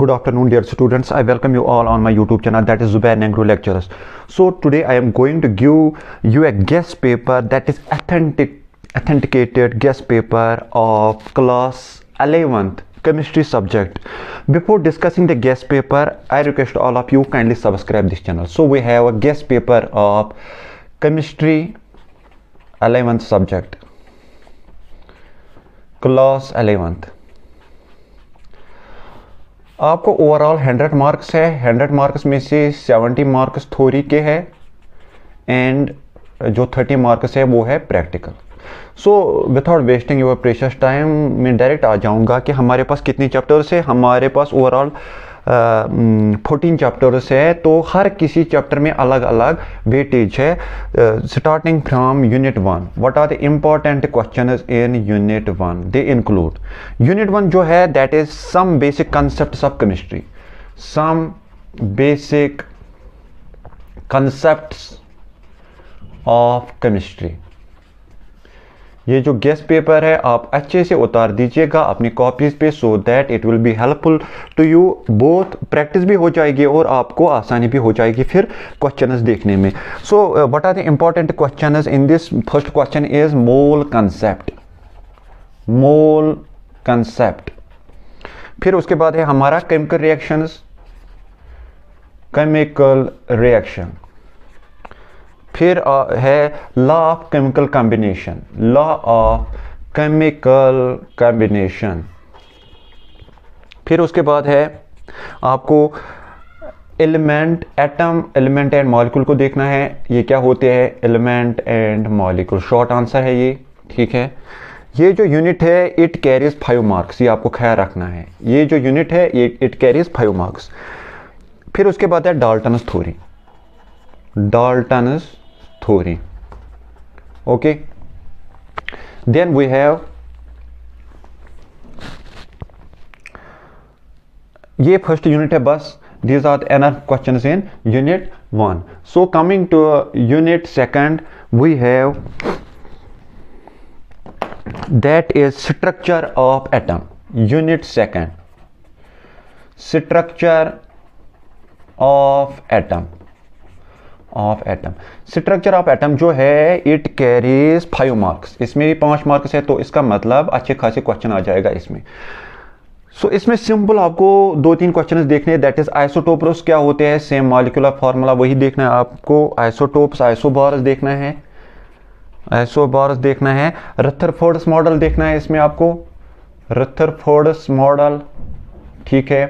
good afternoon dear students i welcome you all on my youtube channel that is zubair nehru lectures so today i am going to give you a guest paper that is authentic authenticated guest paper of class 11th chemistry subject before discussing the guest paper i request all of you kindly subscribe this channel so we have a guest paper of chemistry 11th subject class 11th आपको overall 100 marks है 100 marks में से 70 marks थोरी के है and जो 30 marks है वो है practical so without wasting your precious time मैं डायरेक्ट आ जाऊंगा कि हमारे पास कितने चैप्टर्स है हमारे पास ओवरऑल फोर्टीन चैप्टर्स है तो हर किसी चैप्टर में अलग अलग वेटेज है starting from unit one what are the important question in unit one they include unit one जो है that is some basic concept of chemistry some basic concept of chemistry ये जो गेस्ट पेपर है आप अच्छे से उतार दीजिएगा अपनी कॉपीज़ पे so that it will be helpful to you both practice भी हो जाएगी और आपको आसानी भी हो जाएगी फिर क्वेश्चन देखने में so what are the important question in this first question is mole concept mole concept फिर उसके बाद है हमारा केमिकल रिएक्शन केमिकल रिएक्शन फिर है law of chemical combination law of chemical combination फिर उसके बाद है आपको element atom element and molecule को देखना है ये क्या होते हैं element and molecule short answer है ये ठीक है ये जो यूनिट है इट कैरीज फाइव मार्क्स ये आपको ख्याल रखना है ये जो यूनिट है ये इट कैरीज फाइव मार्क्स फिर उसके बाद है Dalton's theory Dalton's 30 okay then we have ये फर्स्ट यूनिट है बस these are enough questions in unit 1 so coming to unit 2nd we have that is structure of atom unit 2nd structure of atom of atom structure of atom जो है it carries five marks इसमें भी पांच marks है तो इसका मतलब अच्छे खासे क्वेश्चन आ जाएगा इसमें सो so, इसमें सिंपल आपको दो तीन क्वेश्चन देखने हैं दैट इज आइसोटोप्रोस क्या होते हैं सेम मालिकुलर फार्मूला वही देखना है आपको आइसोटोप्स आइसोबार्स देखना है आइसोबार्स देखना है रथरफोर्ड्स मॉडल देखना है इसमें आपको रथरफोर्ड्स मॉडल ठीक है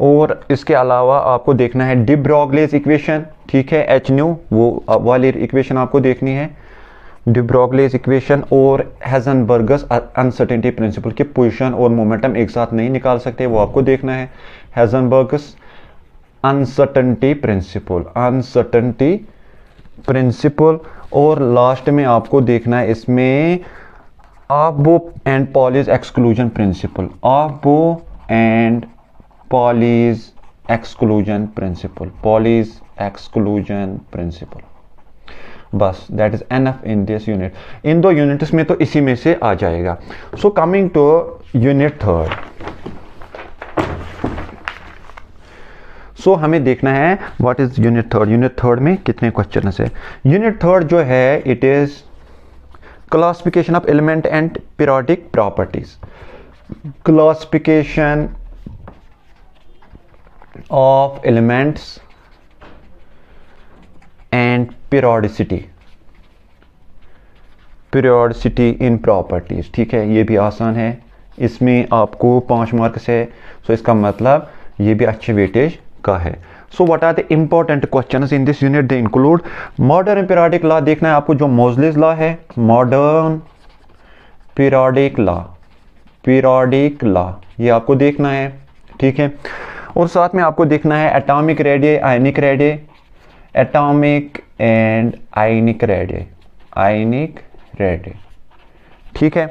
और इसके अलावा आपको देखना है डिब्रॉगलेज इक्वेशन ठीक है एच न्यू वो वाली इक्वेशन आपको देखनी है डिब्रोगलेज इक्वेशन और बर्गस अनसर्टेनिटी प्रिंसिपल के पोजिशन और मोमेंटम एक साथ नहीं निकाल सकते वो आपको देखना है Berg's uncertainty principle uncertainty principle और लास्ट में आपको देखना है इसमें आप वो एंड पॉलिस एक्सक्लूजन प्रिंसिपल आप वो and Pauli's exclusion principle Pauli's exclusion principle बस that is enough in this unit इन दो यूनिट्स में तो इसी में से आ जाएगा so coming to unit third so हमें देखना है what is unit third unit third में कितने क्वेश्चन है यूनिट थर्ड जो है it is classification of element and periodic properties classification of elements and periodicity periodicity in properties ठीक है ये भी आसान है इसमें आपको पांच मार्क्स है सो इसका मतलब ये भी अच्छे वेटेज का है so what are the important question in this unit they include modern periodic law देखना है आपको जो मोजलिस लॉ है modern periodic law periodic law ये आपको देखना है ठीक है और साथ में आपको देखना है atomic radii ionic radii atomic and ionic radii ionic radii ठीक है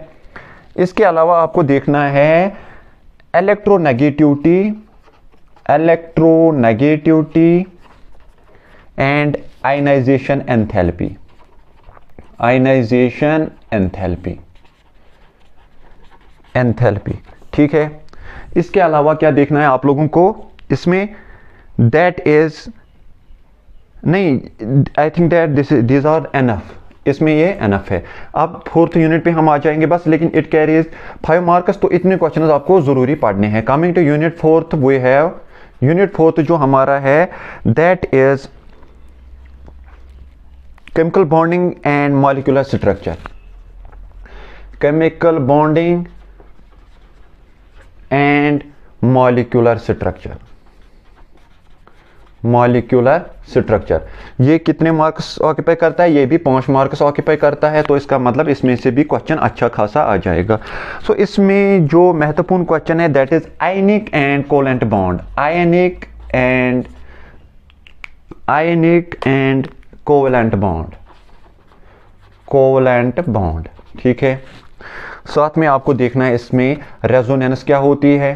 इसके अलावा आपको देखना है electronegativity electronegativity and ionization enthalpy ionization enthalpy enthalpy ठीक है इसके अलावा क्या देखना है आप लोगों को इसमें दैट इज नहीं I think that this these are enough इसमें ये एनफ है अब फोर्थ यूनिट पे हम आ जाएंगे बस लेकिन इट कैरीज फाइव मार्क्स तो इतने क्वेश्चन आपको ज़रूरी पढ़ने हैं coming to unit fourth we have unit fourth जो हमारा है that is chemical bonding and molecular structure chemical bonding and molecular structure molecular structure ये कितने मार्क्स ऑक्यूपाई करता है ये भी पांच मार्क्स ऑक्यूपाई करता है तो इसका मतलब इसमें से भी क्वेश्चन अच्छा खासा आ जाएगा सो so, इसमें जो महत्वपूर्ण क्वेश्चन है that is ionic and covalent bond ionic and ionic and covalent bond covalent bond ठीक है साथ में आपको देखना है इसमें रेजोनेंस क्या होती है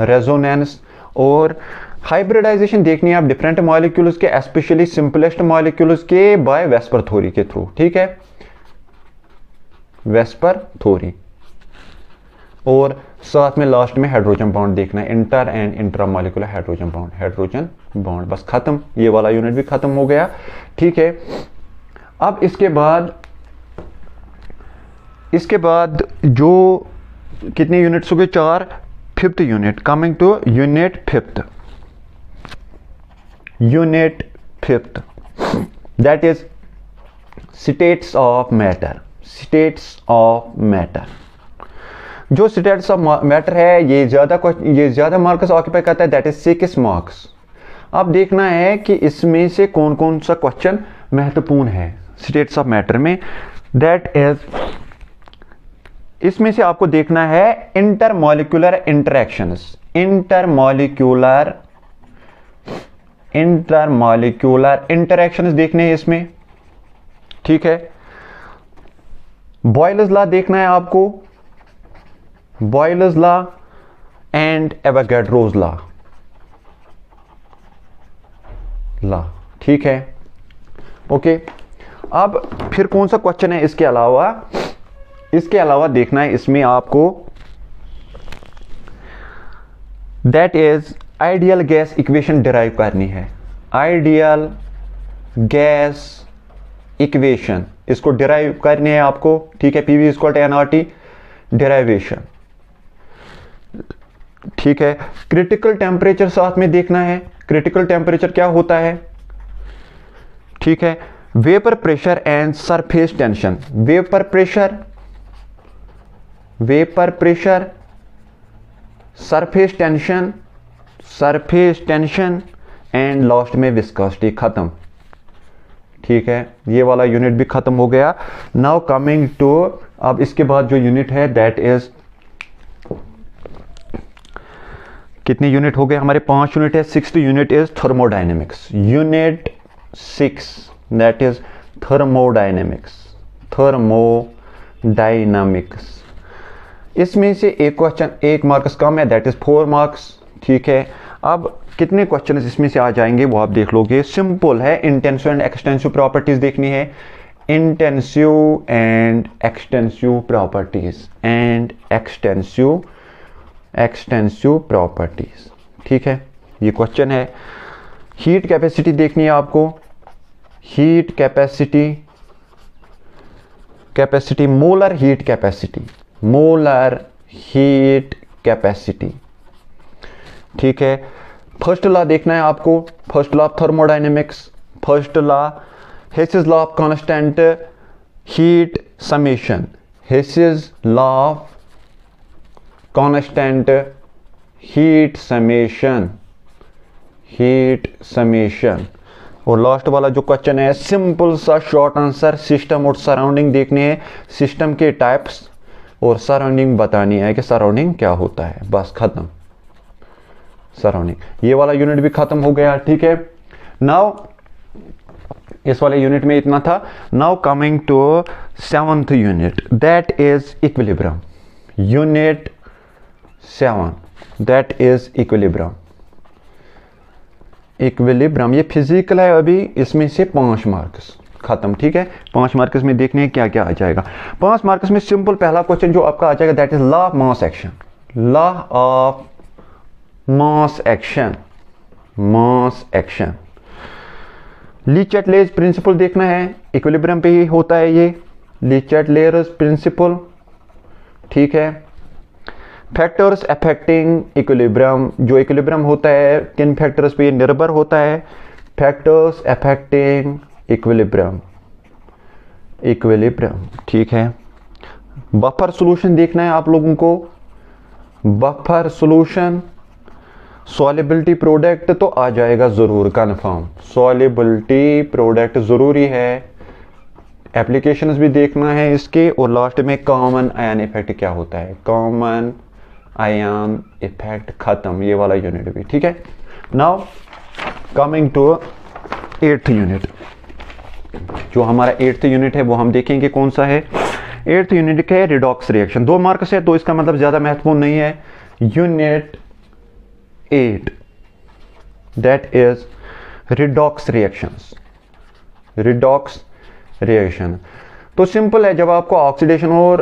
रेजोनेंस और हाइब्रिडाइजेशन देखनी है आप डिफरेंट मॉलिक्यूल्स के स्पेशली सिंपलेस्ट मॉलिक्यूल्स के बाय वेस्पर थोरी के थ्रू ठीक है वेस्पर थोरी और साथ में लास्ट में हाइड्रोजन बाउंड देखना है inter and intra molecular hydrogen bond hydrogen bond बस खत्म ये वाला यूनिट भी खत्म हो गया ठीक है अब इसके बाद इसके बाद जो कितने यूनिट्स हो गए चार fifth unit coming to unit fifth unit fifth that is states of matter states of matter जो स्टेट्स ऑफ मैटर है ये ज़्यादा ये ज़्यादा मार्क्स ऑक्यूपाई करता है दैट इज सिक्स मार्क्स अब देखना है कि इसमें से कौन कौन सा क्वेश्चन महत्वपूर्ण है स्टेट्स ऑफ मैटर में दैट इज इसमें से आपको देखना है intermolecular interaction intermolecular intermolecular interaction देखने हैं इसमें ठीक है बॉयलर्स ला देखना है आपको बॉयलर्स ला एंड एवागेड्रोज ला ला ठीक है ओके अब फिर कौन सा क्वेश्चन है इसके अलावा इसके अलावा देखना है इसमें आपको that is ideal gas equation derive करनी है आइडियल गैस इक्वेशन इसको डिराइव करनी है आपको ठीक है PV is called nRT n R T derivation ठीक है क्रिटिकल टेम्परेचर साथ में देखना है क्रिटिकल टेम्परेचर क्या होता है ठीक है vapour pressure and surface tension vapour pressure vapour pressure surface tension surface tension and last में विस्कोसिटी ख़त्म ठीक है ये वाला यूनिट भी ख़त्म हो गया नाउ कमिंग टू अब इसके बाद जो यूनिट है दैट इज़ कितने यूनिट हो गए हमारे पांच यूनिट है six unit is thermodynamics unit six that is thermodynamics dynamics इसमें से एक क्वेश्चन एक मार्क्स कम है दैट इज़ फोर मार्क्स ठीक है अब कितने क्वेश्चन इसमें से आ जाएंगे वो आप देख लोगे सिंपल है इंटेंसिव एंड एक्सटेंसिव प्रॉपर्टीज़ देखनी है intensive and extensive properties and extensive extensive properties ठीक है ये क्वेश्चन है हीट कैपेसिटी देखनी है आपको heat capacity capacity molar heat capacity molar heat capacity ठीक है फर्स्ट लॉ देखना है आपको first law of thermodynamics first law is law of constant heat summation is law of constant heat summation heat summation और last वाला जो question है simple सा शॉर्ट आंसर सिस्टम और सराउंडिंग देखने हैं सिस्टम के टाइप्स और सराउंडिंग बतानी है कि सराउंडिंग क्या होता है बस ख़त्म सराउंडिंग ये वाला यूनिट भी ख़त्म हो गया ठीक है नाउ इस वाले यूनिट में इतना था now coming to seventh unit that is equilibrium unit seven that is equilibrium equilibrium ये फिजिकल है अभी इसमें से पांच मार्क्स खत्म ठीक है पांच मार्क्स में देखने हैं क्या क्या आ जाएगा पांच मार्क्स में सिंपल पहला क्वेश्चन जो आपका आ जाएगा that is law mass action law of mass action mass action Le Chatelier's principle देखना है इक्विलिब्रियम पे ही होता है ये लीचेट लेयर प्रिंसिपल ठीक है फैक्टर्स अफेक्टिंग इक्विलिब्रियम जो इक्विलिब्रियम होता है किन फैक्टर्स पे ये निर्भर होता है फैक्टर्स अफेक्टिंग इक्विलिब्रियम इक्विलिब्रियम ठीक है बफर सॉल्यूशन देखना है आप लोगों को बफर सॉल्यूशन सॉलिबिलिटी प्रोडक्ट तो आ जाएगा ज़रूर कन्फर्म सॉलिबिलिटी प्रोडक्ट ज़रूरी है एप्लीकेशन भी देखना है इसके और लास्ट में कॉमन आयन इफेक्ट क्या होता है कॉमन आयन इफेक्ट ख़त्म ये वाला यूनिट भी ठीक है now coming to eighth unit जो हमारा एट्थ यूनिट है वो हम देखेंगे कौन सा है एट्थ यूनिट है रिडॉक्स रिएक्शन दो मार्क्स है तो इसका मतलब ज़्यादा महत्वपूर्ण नहीं है unit eight that is redox reactions redox reaction तो सिंपल है जब आपको ऑक्सीडेशन और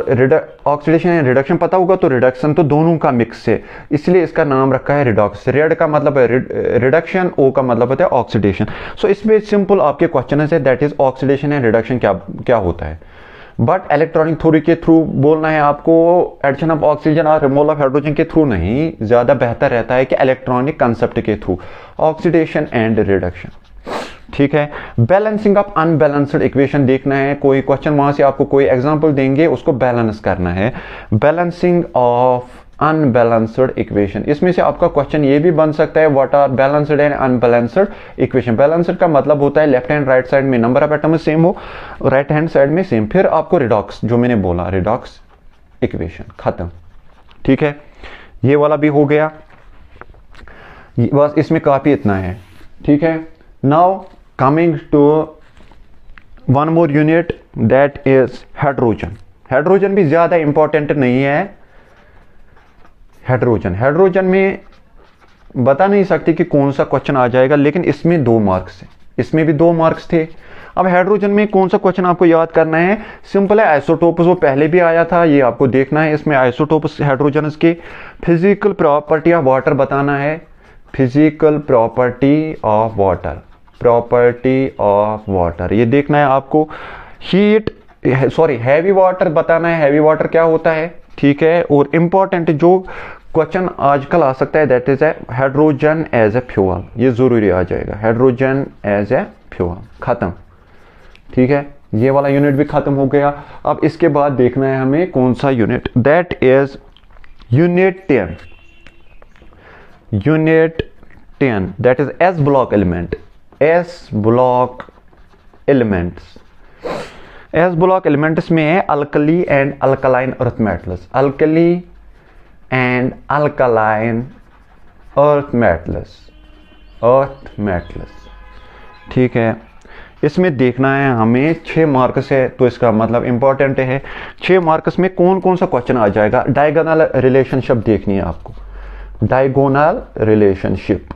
ऑक्सीडेशन या रिडक्शन पता होगा तो रिडक्शन तो दोनों का मिक्स है इसलिए इसका नाम रखा है रिडॉक्स रेड का मतलब है रिडक्शन ओ का मतलब होता है ऑक्सीडेशन सो इसमें सिंपल आपके क्वेश्चन है that is oxidation and reduction क्या क्या होता है बट इलेक्ट्रॉनिक थ्योरी के थ्रू बोलना है आपको एडिशन ऑफ ऑक्सीजन और रिमोल ऑफ हाइड्रोजन के थ्रू नहीं ज़्यादा बेहतर रहता है कि इलेक्ट्रॉनिक कंसेप्ट के थ्रू ऑक्सीडेशन एंड रिडक्शन ठीक है बैलेंसिंग ऑफ अनबैलेंसड इक्वेशन देखना है कोई क्वेश्चन वहां से आपको कोई एग्जाम्पल देंगे उसको बैलेंस करना है बैलेंसिंग ऑफ अनबैलेंसड इक्वेशन इसमें से आपका क्वेश्चन ये भी बन सकता है what are balanced and unbalanced equation balanced का मतलब होता है लेफ्ट हैंड राइट साइड में नंबर ऑफ एटम सेम हो राइट हैंड साइड में सेम फिर आपको रिडॉक्स जो मैंने बोला रिडॉक्स इक्वेशन खत्म ठीक है ये वाला भी हो गया बस इसमें काफ़ी इतना है ठीक है now coming to one more unit that is hydrogen hydrogen भी ज़्यादा important नहीं है हाइड्रोजन हाइड्रोजन में बता नहीं सकते कि कौन सा क्वेश्चन आ जाएगा लेकिन इसमें दो मार्क्स हैं इसमें भी दो मार्क्स थे अब हाइड्रोजन में कौन सा क्वेश्चन आपको याद करना है सिंपल है आइसोटोप्स वो पहले भी आया था ये आपको देखना है इसमें आइसोटोप्स हाइड्रोजन के फिजिकल प्रॉपर्टी ऑफ वाटर बताना है physical property of water property of water ये देखना है आपको हीट सॉरी हैवी वाटर बताना है हैवी वाटर क्या होता है ठीक है और इम्पॉर्टेंट जो क्वेश्चन आजकल आ सकता है that is a hydrogen as a fuel ये ज़रूरी आ जाएगा हाइड्रोजन एज ए फ्यूअल ख़त्म ठीक है ये वाला यूनिट भी ख़त्म हो गया अब इसके बाद देखना है हमें कौन सा unit that is unit ten unit ten that is S block element S block elements S block elements में है alkali and alkaline earth metals alkali and alkaline earth metals earth metals ठीक है इसमें देखना है हमें छः मार्क्स है तो इसका मतलब इम्पॉर्टेंट है छः मार्क्स में कौन कौन सा क्वेश्चन आ जाएगा डायगोनल रिलेशनशिप देखनी है आपको डायगोनल रिलेशनशिप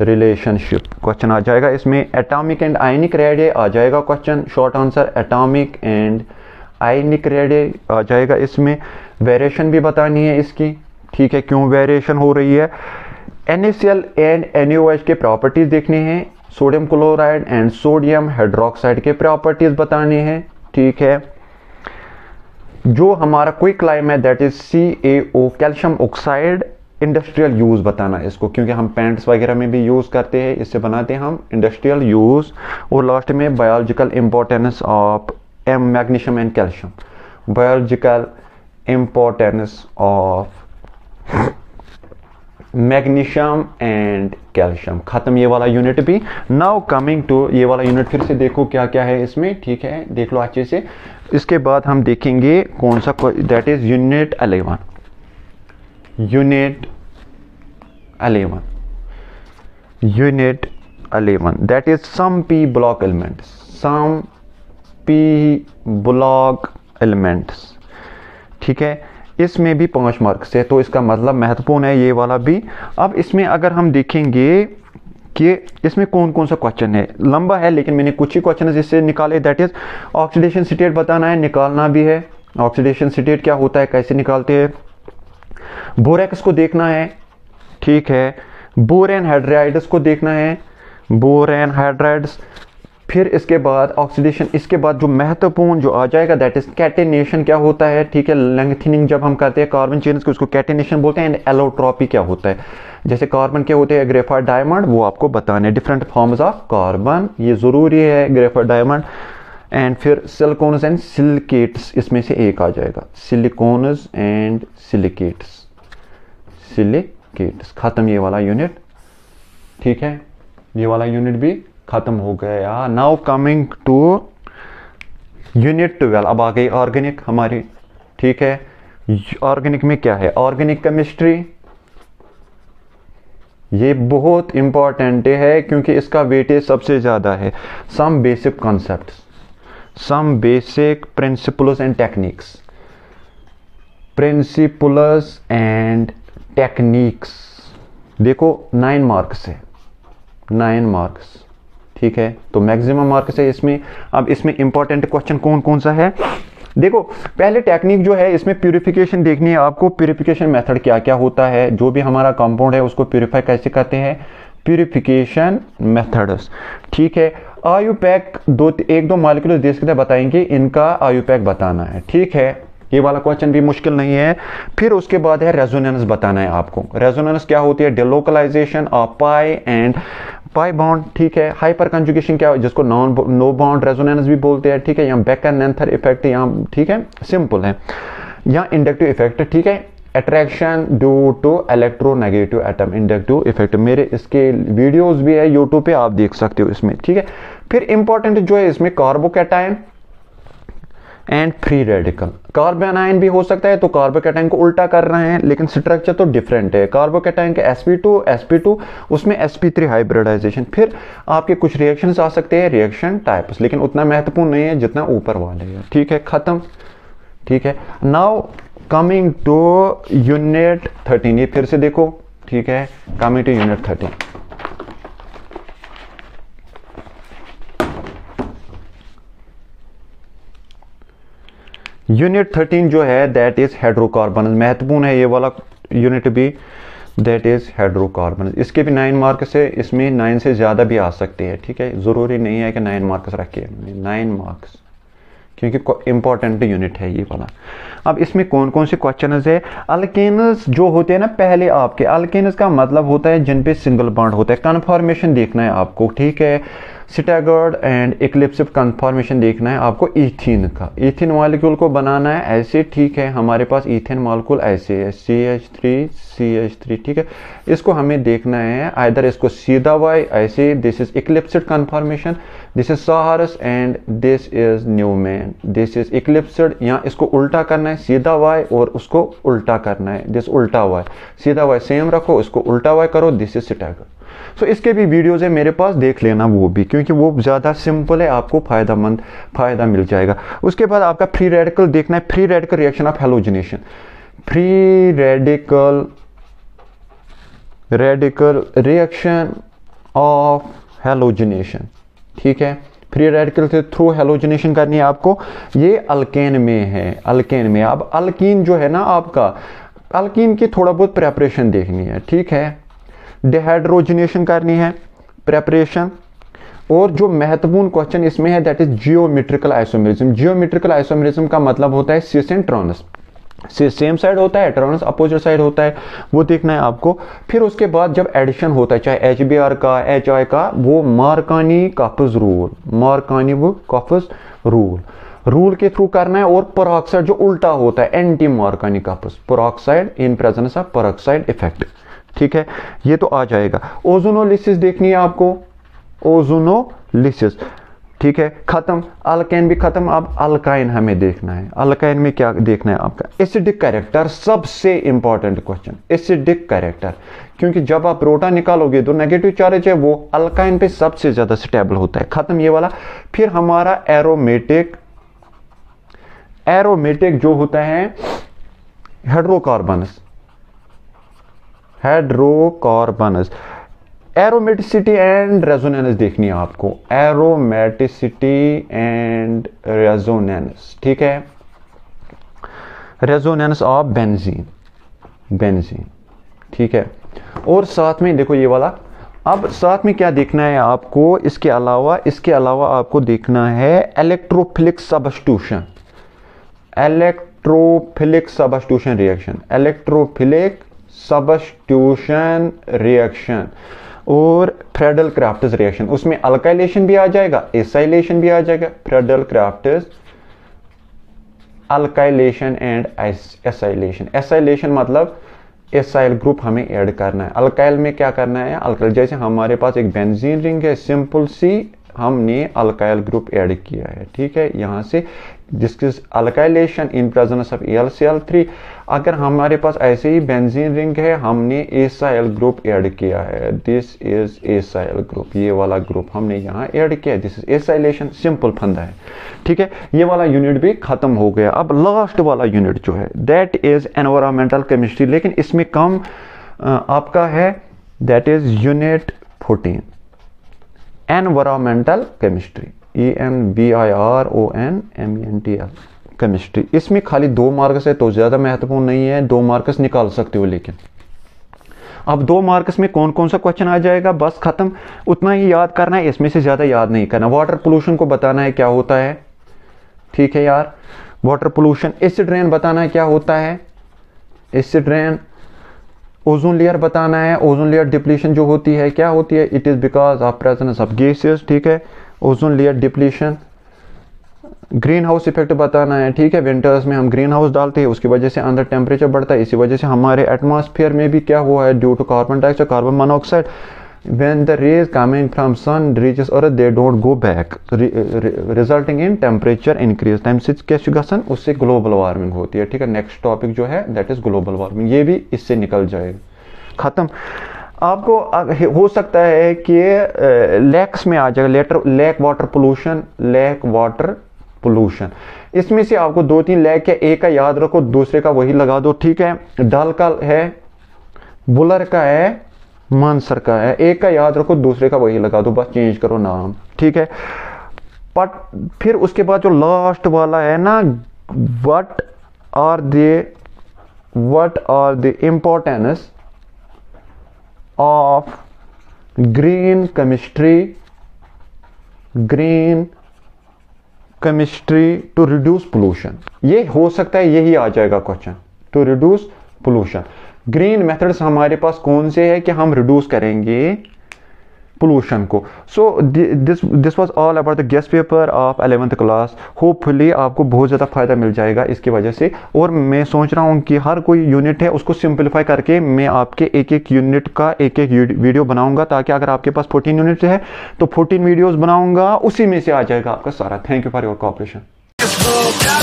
रिलेशनशिप क्वेश्चन आ जाएगा इसमें एटॉमिक एंड आयनिक रेडे आ जाएगा question short answer atomic and ionic radii आ जाएगा इसमें वेरिएशन भी बतानी है इसकी ठीक है क्यों वेरिएशन हो रही है एन एंड एन के प्रॉपर्टीज़ देखनी है sodium chloride and sodium hydroxide के प्रॉपर्टीज़ बताने हैं ठीक है जो हमारा क्विक लाइम है that is C A O calcium oxide industrial use बताना इसको क्योंकि हम पेंट्स वगैरह में भी यूज़ करते हैं इससे बनाते हैं हम इंडस्ट्रियल यूज़ और लास्ट में biological importance of M magnesium and calcium biological importance of magnesium and calcium ख़त्म ये वाला यूनिट भी नाउ कमिंग टू ये वाला यूनिट फिर से देखो क्या क्या है इसमें ठीक है देख लो अच्छे से इसके बाद हम देखेंगे कौन सा that is unit eleven unit 11 unit 11 that is some p block elements some p block elements ठीक है इसमें भी पांच मार्क्स है तो इसका मतलब महत्वपूर्ण है ये वाला भी अब इसमें अगर हम देखेंगे कि इसमें कौन कौन सा क्वेश्चन है लंबा है लेकिन मैंने कुछ ही क्वेश्चन इससे निकाले दैट इज़ ऑक्सीडेशन स्टेट बताना है निकालना भी है ऑक्सीडेशन स्टेट क्या होता है कैसे निकालते हैं बोरेक्स को देखना है ठीक है बोरेन हाइड्राइड्स को देखना है बोरेन हाइड्राइड्स फिर इसके बाद ऑक्सीडेशन इसके बाद जो महत्वपूर्ण जो आ जाएगा दैट इज कैटेनेशन क्या होता है ठीक है लेंथनिंग जब हम करते हैं कार्बन चेन्स को उसको कैटेनेशन बोलते हैं एंड एलोट्रॉपी क्या होता है जैसे कार्बन क्या होते हैं ग्रेफाइड डायमंड वो आपको बताने डिफरेंट फॉर्म्स ऑफ कार्बन ये ज़रूरी है ग्रेफाइड डायमंड एंड फिर सिलकोनस एंड सिलिकेट्स इसमें से एक आ जाएगा सिलिकोनस एंड सिलिकेट्स सिलिकेट्स ख़त्म ये वाला यूनिट ठीक है ये वाला यूनिट भी ख़त्म हो गया now coming to unit twelve अब आ गई ऑर्गेनिक हमारी ठीक है ऑर्गेनिक में क्या है ऑर्गेनिक केमिस्ट्री ये बहुत इंपॉर्टेंट है क्योंकि इसका वेटेज सबसे ज़्यादा है some basic concepts some basic principles and techniques principles and techniques देखो नाइन मार्क्स है नाइन मार्क्स ठीक है तो मैक्सिमम मार्क्स है इसमें अब इसमें इंपॉर्टेंट क्वेश्चन कौन कौन सा है देखो पहले टेक्निक जो है इसमें प्यूरिफिकेशन देखनी है आपको प्योरिफिकेशन मेथड क्या क्या होता है जो भी हमारा कंपाउंड है उसको प्योरीफाई कैसे करते हैं प्योरिफिकेशन मेथड्स ठीक है आयु पैक दो एक दो मालिक्यूल देश के लिए बताएंगे इनका आयु पैक बताना है ठीक है ये वाला क्वेश्चन भी मुश्किल नहीं है फिर उसके बाद है रेजोनेंस बताना है आपको रेजोनेंस क्या होती है delocalization of pi and pi bond ठीक है हाइपर कंजुगेशन क्या जिसको नॉन नो बाउंड रेजोनेंस भी बोलते हैं ठीक है यहाँ बैक एंड नेंथर इफेक्ट यहाँ ठीक है सिंपल है यहाँ इंडक्टिव इफेक्ट ठीक है attraction due to electronegative atom inductive effect मेरे इसके वीडियोज भी है यूट्यूब पर आप देख सकते हो इसमें ठीक है फिर इंपॉर्टेंट जो है इसमें carbocation and free radical carbon ion भी हो सकता है तो कार्बोकेटाइन को उल्टा कर रहे हैं लेकिन स्ट्रक्चर तो डिफरेंट है कार्बोकेटाइन के sp2 sp2 उसमें sp3 हाइब्रिडाइजेशन फिर आपके कुछ रिएक्शन आ सकते हैं रिएक्शन टाइप्स लेकिन उतना महत्वपूर्ण नहीं है जितना ऊपर वाले हैं ठीक है खत्म ठीक है now coming to unit thirteen ये फिर से देखो ठीक है coming to unit thirteen unit thirteen जो है दैट इज़ हाइड्रोकार्बन महत्वपूर्ण है ये वाला यूनिट भी दैट इज़ हाइड्रोकार्बन इसके भी नाइन मार्क्स है इसमें नाइन से ज़्यादा भी आ सकते हैं ठीक है ज़रूरी नहीं है कि नाइन मार्क्स रखे नाइन मार्क्स क्योंकि इंपॉर्टेंट यूनिट है ये वाला अब इसमें कौन कौन से क्वेश्चन है अल्केनस जो होते हैं ना पहले आपके अल्केनस का मतलब होता है जिन पे सिंगल बॉन्ड होता है कन्फर्मेशन देखना है आपको ठीक है स्टैगर्ड एंड इक्लिप्सिप कन्फॉर्मेशन देखना है आपको इथिन का इथिन मालिक्यूल को बनाना है ऐसे ठीक है हमारे पास इथिन मालिक्यूल ऐसे है C H three C H three ठीक है इसको हमें देखना है आइदर इसको सीधा वाई ऐसे this is eclipsed conformation this is sawhorse and this is Newman this is eclipsed यहाँ इसको उल्टा करना है सीधा वाई और उसको उल्टा करना है दिस उल्टा वाई सीधा वाई सेम रखो इसको उल्टा वाई करो this is staggered so so, इसके भी वीडियोज़ हैं मेरे पास देख लेना वो भी क्योंकि वो ज़्यादा सिंपल है आपको फ़ायदा मंद फ़ायदा मिल जाएगा उसके बाद आपका फ्री रेडिकल देखना है free radical reaction of halogenation free radical radical reaction of halogenation ठीक है फ्री रेडिकल से थ्रू हेलोजिनेशन करनी है आपको ये अल्केन में है अल्केन में अब अल्किन जो है ना आपका अल्किन की थोड़ा बहुत प्रेपरेशन देखनी है ठीक है डिहाइड्रोजनेशन करनी है प्रेपरेशन और जो महत्वपूर्ण क्वेश्चन इसमें है that is geometrical isomerism geometrical isomerism का मतलब होता है सिस ट्रॉनस सेम साइड होता है एट्रॉनस अपोजिट साइड होता है वो देखना है आपको फिर उसके बाद जब एडिशन होता है चाहे एच बी आर का एच आई का वो मारकानी कफज रूल मारकानी वो कफज रूल रूल के थ्रू करना है और परऑक्साइड जो उल्टा होता है एंटी मारकानी कफज peroxide in presence of peroxide effect ठीक है ये तो आ जाएगा ओजोनोलिसिस देखनी है आपको ओजोनोलिसिस ठीक है ख़त्म अलकैन भी ख़त्म अब अलकाइन हमें देखना है अलकाइन में क्या देखना है आपका एसिडिक कैरेक्टर सबसे इंपॉर्टेंट क्वेश्चन एसिडिक कैरेक्टर क्योंकि जब आप प्रोटा निकालोगे तो नेगेटिव चार्ज है वो अलकाइन पे सबसे ज़्यादा स्टेबल होता है ख़त्म ये वाला फिर हमारा एरोमेटिक एरोमेटिक जो होता है hydrocarbon hydrocarbons aromaticity and resonance देखनी है आपको एरोमेटिसिटी एंड रेजोनेंस ठीक है रेजोनेंस ऑफ बेंजीन बेंजीन ठीक है और साथ में देखो ये वाला अब साथ में क्या देखना है आपको इसके अलावा इसके अलावा आपको देखना है electrophilic substitution electrophilic substitution reaction electrophilic substitution reaction और फ्रेडल क्राफ्टस रिएक्शन उसमें अल्काइलेशन भी आ जाएगा एसाइलेशन भी आ जाएगा Friedel Crafts alkylation and acylation acylation मतलब एसाइल ग्रुप हमें ऐड करना है अल्काइल में क्या करना है अल्काइल जैसे हमारे पास एक बेंजीन रिंग है सिंपल सी हमने अल्काइल ग्रुप ऐड किया है ठीक है यहाँ से is alkylation in presence of L C L three अगर हमारे पास ऐसे ही बेंजीन रिंग है हमने एसाइल ग्रुप ऐड किया है दिस इज एसाइल ग्रुप ये वाला ग्रुप हमने यहाँ ऐड किया दिस इज एसाइलेशन सिंपल फंदा है ठीक है ये वाला यूनिट भी खत्म हो गया अब लास्ट वाला यूनिट जो है दैट इज एनवायरमेंटल केमिस्ट्री लेकिन इसमें कम आपका है that is unit fourteen environmental chemistry E M B I R O N M E N T L chemistry इसमें खाली दो मार्क्स है तो ज़्यादा महत्वपूर्ण नहीं है दो मार्क्स निकाल सकते हो लेकिन अब दो मार्क्स में कौन कौन सा क्वेश्चन आ जाएगा बस ख़त्म उतना ही याद करना है इसमें से ज़्यादा याद नहीं करना वाटर पोल्यूशन को बताना है क्या होता है ठीक है यार वाटर पोल्यूशन एसिड रेन बताना है क्या होता है एसिड रेन ओजोन लेयर बताना है ओजोन लेयर डिप्लीशन जो होती है क्या होती है it is because of presence of gases ठीक है ozone layer depletion green house effect बताना है ठीक है विंटर्स में हम ग्रीन हाउस डालते हैं उसकी वजह से अंदर टेम्परेचर बढ़ता है इसी वजह से हमारे एटमॉस्फेयर में भी क्या हुआ है due to carbon dioxide carbon monoxide when the rays coming from sun reaches earth they don't go back resulting in temperature increase time से क्या गसन उससे ग्लोबल वार्मिंग होती है ठीक है नेक्स्ट टॉपिक जो है दैट इज ग्लोबल वार्मिंग ये भी इससे निकल जाएगा ख़त्म आपको हो सकता है कि लैक्स में आ जाएगा later lake water pollution lake water pollution इसमें से आपको दो तीन लैक या एक का याद रखो दूसरे का वही लगा दो ठीक है डल का है बुलर का है मानसर का है एक का याद रखो दूसरे का वही लगा दो बस चेंज करो नाम ठीक है बट फिर उसके बाद जो लास्ट वाला है ना what are they what are the importance of green chemistry green chemistry to reduce pollution ये हो सकता है यही आ जाएगा question to reduce pollution green methods हमारे पास कौन से है कि हम रिड्यूस करेंगे पोलूशन को so this this was all about the guess paper of eleventh class hopefully आपको बहुत ज़्यादा फ़ायदा मिल जाएगा इसकी वजह से और मैं सोच रहा हूँ कि हर कोई यूनिट है उसको सिंप्लीफाई करके मैं आपके एक एक यूनिट का एक एक वीडियो बनाऊँगा ताकि अगर आपके पास फोर्टीन यूनिट है तो फोर्टीन वीडियोज़ बनाऊँगा उसी में से आ जाएगा आपका सारा thank you for your corporation